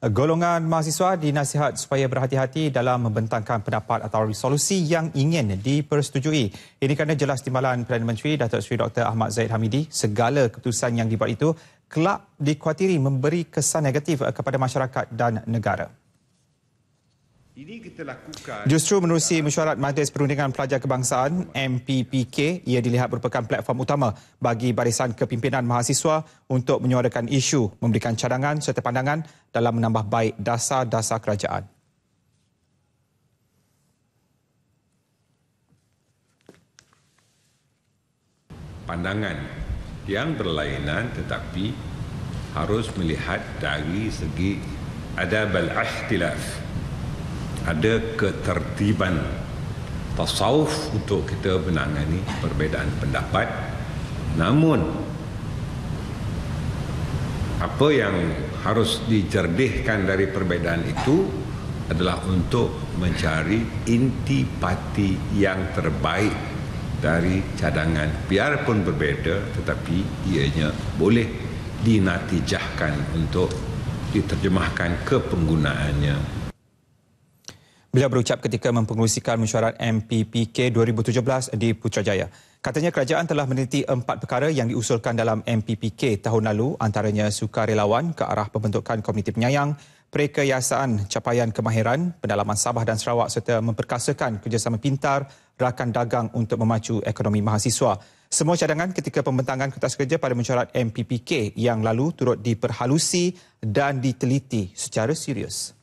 Golongan mahasiswa dinasihat supaya berhati-hati dalam membentangkan pendapat atau resolusi yang ingin dipersetujui. Ini kerana jelas timbalan Perdana Menteri Datuk Seri Dr. Ahmad Zaid Hamidi, segala keputusan yang dibuat itu kelak dikhuatiri memberi kesan negatif kepada masyarakat dan negara. Justru menerusi mesyuarat Majlis Perundingan Pelajar Kebangsaan MPPK ia dilihat merupakan platform utama bagi barisan kepimpinan mahasiswa untuk menyuarakan isu memberikan cadangan serta pandangan dalam menambah baik dasar-dasar kerajaan. Pandangan yang berlainan tetapi harus melihat dari segi adab al-ihtilaf ada ketertiban tasawuf untuk kita menangani perbezaan pendapat namun apa yang harus dijerdihkan dari perbezaan itu adalah untuk mencari inti pati yang terbaik dari cadangan biarpun berbeza tetapi ianya boleh dinatijahkan untuk diterjemahkan ke penggunaannya Beliau berucap ketika mempengerusikan mesyuarat MPPK 2017 di Putrajaya. Katanya kerajaan telah meneliti empat perkara yang diusulkan dalam MPPK tahun lalu antaranya sukarelawan ke arah pembentukan komuniti penyayang, prekayasaan capaian kemahiran, pendalaman Sabah dan Sarawak serta memperkasakan kerjasama pintar rakan dagang untuk memacu ekonomi mahasiswa. Semua cadangan ketika pembentangan kertas kerja pada mesyuarat MPPK yang lalu turut diperhalusi dan diteliti secara serius.